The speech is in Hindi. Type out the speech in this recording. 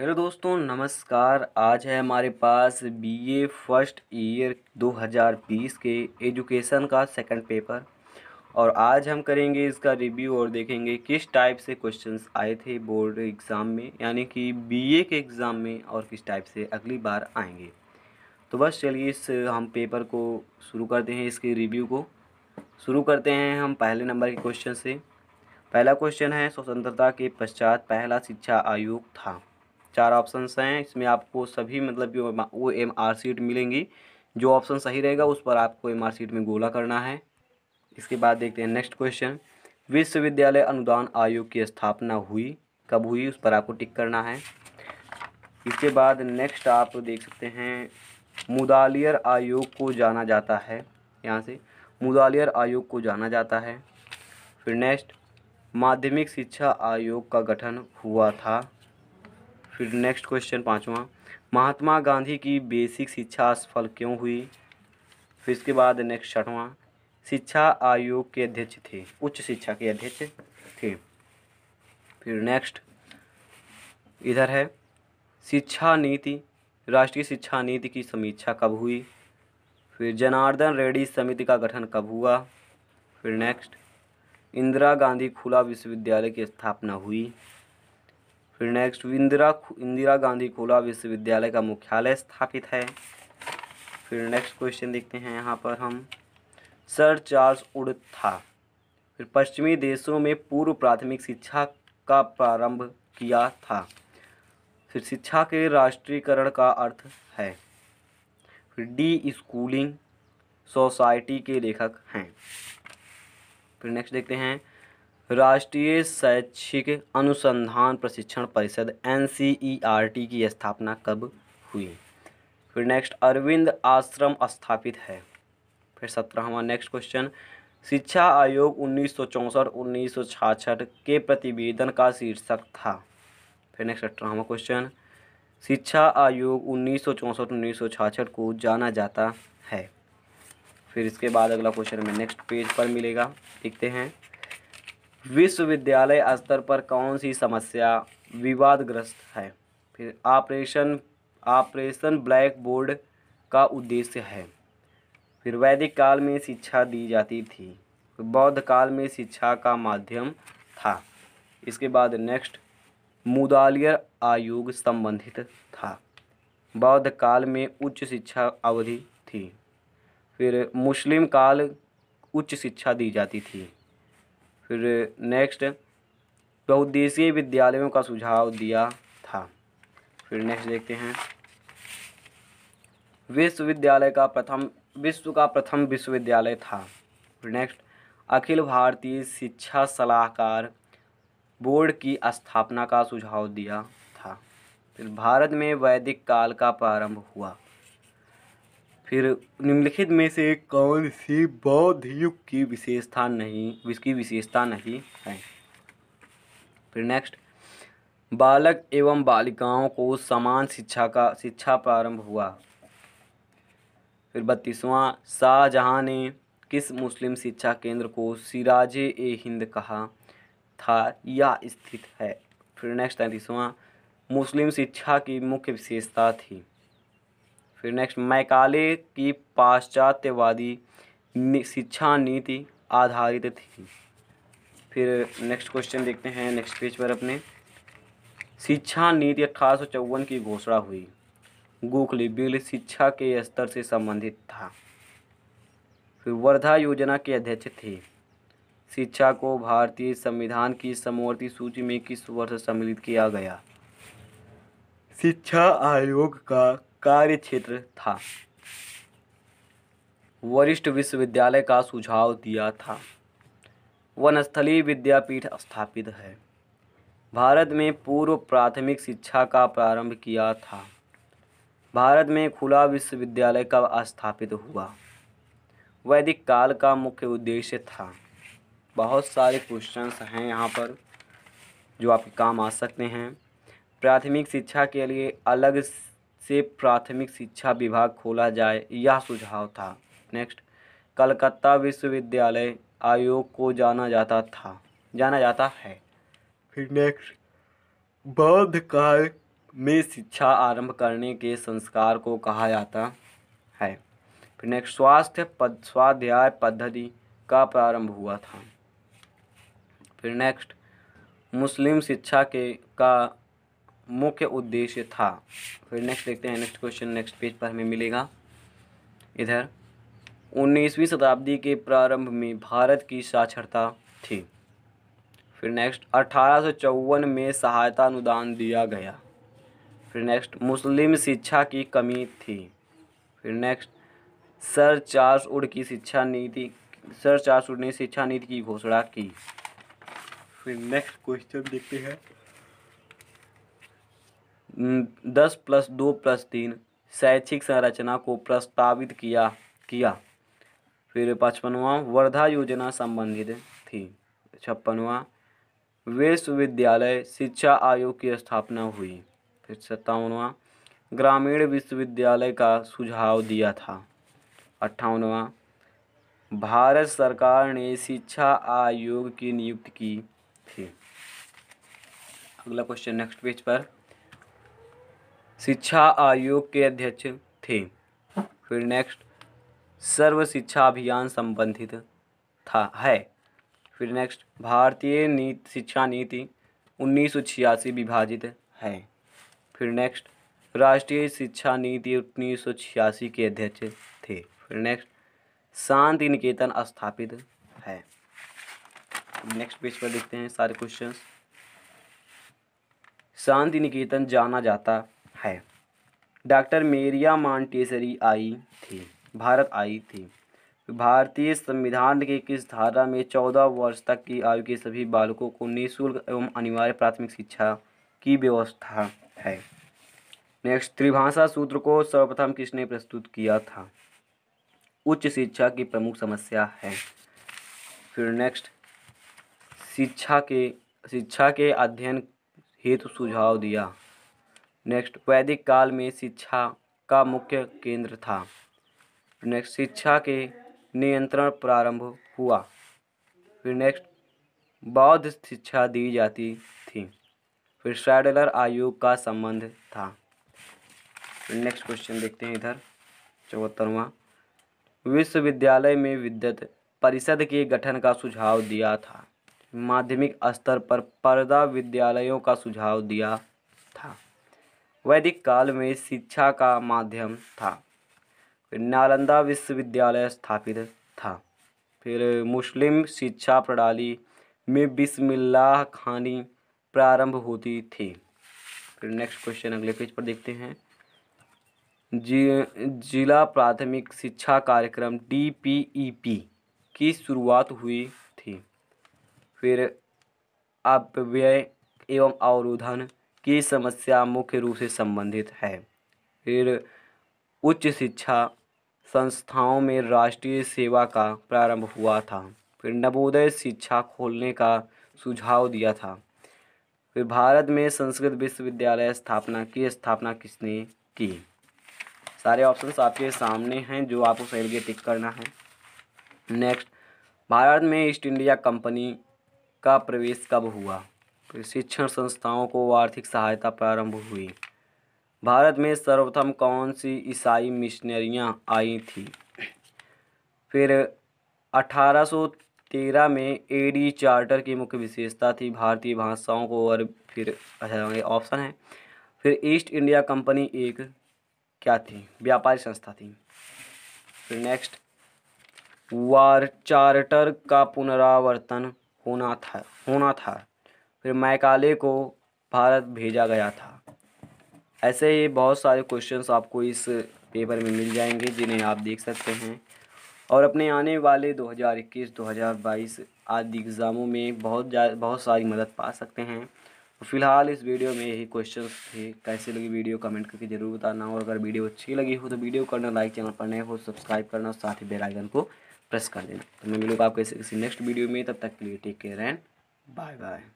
हेलो दोस्तों नमस्कार आज है हमारे पास बीए फर्स्ट ईयर 2020 के एजुकेशन का सेकंड पेपर और आज हम करेंगे इसका रिव्यू और देखेंगे किस टाइप से क्वेश्चंस आए थे बोर्ड एग्ज़ाम में यानी कि बीए के एग्ज़ाम में और किस टाइप से अगली बार आएंगे तो बस चलिए इस हम पेपर को शुरू करते हैं इसके रिव्यू को शुरू करते हैं हम पहले नंबर के क्वेश्चन से पहला क्वेश्चन है स्वतंत्रता के पश्चात पहला शिक्षा आयोग था चार ऑप्शन हैं इसमें आपको सभी मतलब वो एम आर सीट मिलेंगी जो ऑप्शन सही रहेगा उस पर आपको एम आर सीट में गोला करना है इसके बाद देखते हैं नेक्स्ट क्वेश्चन विश्वविद्यालय अनुदान आयोग की स्थापना हुई कब हुई उस पर आपको टिक करना है इसके बाद नेक्स्ट आप देख सकते हैं मुदालियर आयोग को जाना जाता है यहाँ से मुदालियर आयोग को जाना जाता है फिर नेक्स्ट माध्यमिक शिक्षा आयोग का गठन हुआ था फिर नेक्स्ट क्वेश्चन पाँचवा महात्मा गांधी की बेसिक शिक्षा असफल क्यों हुई फिर इसके बाद नेक्स्ट छठवा शिक्षा आयोग के अध्यक्ष थे उच्च शिक्षा के अध्यक्ष थे फिर नेक्स्ट इधर है शिक्षा नीति राष्ट्रीय शिक्षा नीति की समीक्षा कब हुई फिर जनार्दन रेड्डी समिति का गठन कब हुआ फिर नेक्स्ट इंदिरा गांधी खुला विश्वविद्यालय की स्थापना हुई फिर नेक्स्ट इंदिरा इंदिरा गांधी खुला विश्वविद्यालय का मुख्यालय स्थापित है फिर नेक्स्ट क्वेश्चन देखते हैं यहाँ पर हम सर चार्ल्स उड था फिर पश्चिमी देशों में पूर्व प्राथमिक शिक्षा का प्रारंभ किया था फिर शिक्षा के राष्ट्रीयकरण का अर्थ है फिर डी स्कूलिंग सोसाइटी के लेखक हैं फिर नेक्स्ट देखते हैं राष्ट्रीय शैक्षिक अनुसंधान प्रशिक्षण परिषद एन की स्थापना कब हुई फिर नेक्स्ट अरविंद आश्रम स्थापित है फिर सत्रहवा नेक्स्ट क्वेश्चन शिक्षा आयोग उन्नीस सौ चौंसठ उन्नीस सौ छाछठ के प्रतिवेदन का शीर्षक था फिर नेक्स्ट अठारहवा क्वेश्चन शिक्षा आयोग उन्नीस सौ चौंसठ उन्नीस सौ छाछठ को जाना जाता है फिर इसके बाद अगला क्वेश्चन हमें नेक्स्ट पेज पर मिलेगा लिखते हैं विश्वविद्यालय स्तर पर कौन सी समस्या विवादग्रस्त है फिर ऑपरेशन ऑपरेशन ब्लैक बोर्ड का उद्देश्य है फिर वैदिक काल में शिक्षा दी जाती थी बौद्ध काल में शिक्षा का माध्यम था इसके बाद नेक्स्ट मुदालियर आयोग संबंधित था बौद्ध काल में उच्च शिक्षा अवधि थी फिर मुस्लिम काल उच्च शिक्षा दी जाती थी फिर नेक्स्ट बहुद्देशीय विद्यालयों का सुझाव दिया था फिर नेक्स्ट देखते हैं विश्वविद्यालय का प्रथम विश्व का प्रथम विश्वविद्यालय था फिर नेक्स्ट अखिल भारतीय शिक्षा सलाहकार बोर्ड की स्थापना का सुझाव दिया था फिर भारत में वैदिक काल का प्रारंभ हुआ फिर निम्नलिखित में से कौन सी बौद्ध युग की विशेषता नहीं इसकी विशेषता नहीं है फिर नेक्स्ट बालक एवं बालिकाओं को समान शिक्षा का शिक्षा प्रारंभ हुआ फिर बत्तीसवां शाहजहाँ ने किस मुस्लिम शिक्षा केंद्र को सिराज ए हिंद कहा था या स्थित है फिर नेक्स्ट तैंतीसवां मुस्लिम शिक्षा की मुख्य विशेषता थी फिर नेक्स्ट मैकाले की पाश्चात्यवादी शिक्षा नीति आधारित थी फिर नेक्स्ट क्वेश्चन देखते हैं नेक्स्ट पेज पर अपने शिक्षा नीति अठारह की घोषणा हुई गोखले बिल शिक्षा के स्तर से संबंधित था फिर वर्धा योजना के अध्यक्ष थे शिक्षा को भारतीय संविधान की समवर्ती सूची में किस वर्ष सम्मिलित किया गया शिक्षा आयोग का कार्य क्षेत्र था वरिष्ठ विश्वविद्यालय का सुझाव दिया था वनस्थली विद्यापीठ स्थापित है भारत में पूर्व प्राथमिक शिक्षा का प्रारंभ किया था भारत में खुला विश्वविद्यालय कब स्थापित हुआ वैदिक काल का मुख्य उद्देश्य था बहुत सारे क्वेश्चंस हैं यहाँ पर जो आपके काम आ सकते हैं प्राथमिक शिक्षा के लिए अलग से प्राथमिक शिक्षा विभाग खोला जाए यह सुझाव था नेक्स्ट कलकत्ता विश्वविद्यालय आयोग को जाना जाता था जाना जाता है फिर नेक्स्ट बौद्ध काल में शिक्षा आरंभ करने के संस्कार को कहा जाता है फिर नेक्स्ट स्वास्थ्य पद स्वाध्याय पद्धति का प्रारंभ हुआ था फिर नेक्स्ट मुस्लिम शिक्षा के का मुख्य उद्देश्य था फिर नेक्स्ट देखते हैं नेक्स्ट क्वेश्चन नेक्स्ट पेज पर हमें मिलेगा इधर उन्नीसवीं शताब्दी के प्रारंभ में भारत की साक्षरता थी फिर नेक्स्ट अठारह में सहायता अनुदान दिया गया फिर नेक्स्ट मुस्लिम शिक्षा की कमी थी फिर नेक्स्ट सर चार्ल्स उड की शिक्षा नीति सर चार्ल्स उड ने शिक्षा नीति की घोषणा की फिर नेक्स्ट क्वेश्चन देखते हैं दस प्लस दो प्लस तीन शैक्षिक संरचना को प्रस्तावित किया किया फिर पचपनवा वर्धा योजना संबंधित थी छप्पनवा विश्वविद्यालय शिक्षा आयोग की स्थापना हुई फिर सत्तावनवा ग्रामीण विश्वविद्यालय का सुझाव दिया था अट्ठावनवा भारत सरकार ने शिक्षा आयोग की नियुक्ति की थी अगला क्वेश्चन नेक्स्ट पेज पर शिक्षा आयोग के अध्यक्ष थे फिर नेक्स्ट सर्व शिक्षा अभियान संबंधित था है फिर नेक्स्ट भारतीय नीति शिक्षा नीति उन्नीस विभाजित है फिर नेक्स्ट राष्ट्रीय शिक्षा नीति उन्नीस के अध्यक्ष थे फिर नेक्स्ट शांति निकेतन स्थापित है नेक्स्ट पेज पर देखते हैं सारे क्वेश्चंस शांति निकेतन जाना जाता है डॉक्टर मेरिया मांटेसरी आई थी भारत आई थी भारतीय संविधान के किस धारा में चौदह वर्ष तक की आयु के सभी बालकों को निःशुल्क एवं अनिवार्य प्राथमिक शिक्षा की व्यवस्था है नेक्स्ट त्रिभाषा सूत्र को सर्वप्रथम किसने प्रस्तुत किया था उच्च शिक्षा की प्रमुख समस्या है फिर नेक्स्ट शिक्षा के शिक्षा के अध्ययन हेतु सुझाव दिया नेक्स्ट वैदिक काल में शिक्षा का मुख्य केंद्र था नेक्स्ट शिक्षा के नियंत्रण प्रारंभ हुआ फिर नेक्स्ट बौद्ध शिक्षा दी जाती थी फिर सैडलर आयोग का संबंध था फिर नेक्स्ट क्वेश्चन देखते हैं इधर चौहत्तरवा विश्वविद्यालय में विद्युत परिषद के गठन का सुझाव दिया था माध्यमिक स्तर पर पर्दा विद्यालयों का सुझाव दिया था वैदिक काल में शिक्षा का माध्यम था नालंदा विश्वविद्यालय स्थापित था फिर मुस्लिम शिक्षा प्रणाली में बिस्मिल्लाह खानी प्रारंभ होती थी फिर नेक्स्ट क्वेश्चन अगले पेज पर देखते हैं जी जिला प्राथमिक शिक्षा कार्यक्रम डी पी ई पी की शुरुआत हुई थी फिर अपव्यय एवं अवरोधन की समस्या मुख्य रूप से संबंधित है फिर उच्च शिक्षा संस्थाओं में राष्ट्रीय सेवा का प्रारंभ हुआ था फिर नवोदय शिक्षा खोलने का सुझाव दिया था फिर भारत में संस्कृत विश्वविद्यालय स्थापना की स्थापना किसने की सारे ऑप्शंस आपके सामने हैं जो आपको सही लगे टिक करना है नेक्स्ट भारत में ईस्ट इंडिया कंपनी का प्रवेश कब हुआ प्रशिक्षण संस्थाओं को आर्थिक सहायता प्रारंभ हुई भारत में सर्वप्रथम कौन सी ईसाई मिशनरियाँ आई थी फिर 1813 में एडी चार्टर की मुख्य विशेषता थी भारतीय भाषाओं को और फिर अच्छा, ऑप्शन है फिर ईस्ट इंडिया कंपनी एक क्या थी व्यापारी संस्था थी फिर नेक्स्ट वार चार्टर का पुनरावर्तन होना था होना था फिर मैकाले को भारत भेजा गया था ऐसे ही बहुत सारे क्वेश्चंस आपको इस पेपर में मिल जाएंगे जिन्हें आप देख सकते हैं और अपने आने वाले 2021, 2022 आदि एग्ज़ामों में बहुत बहुत सारी मदद पा सकते हैं तो फिलहाल इस वीडियो में यही क्वेश्चन थे कैसे लगी वीडियो कमेंट करके जरूर बताना और अगर वीडियो अच्छी लगी हो तो वीडियो करना लाइक चैनल पर नए हो सब्सक्राइब करना और साथ ही बेल आइकन को प्रेस कर देना तो मैं मिलूँगा आपको किसी नेक्स्ट वीडियो में तब तक के लिए take care and bye bye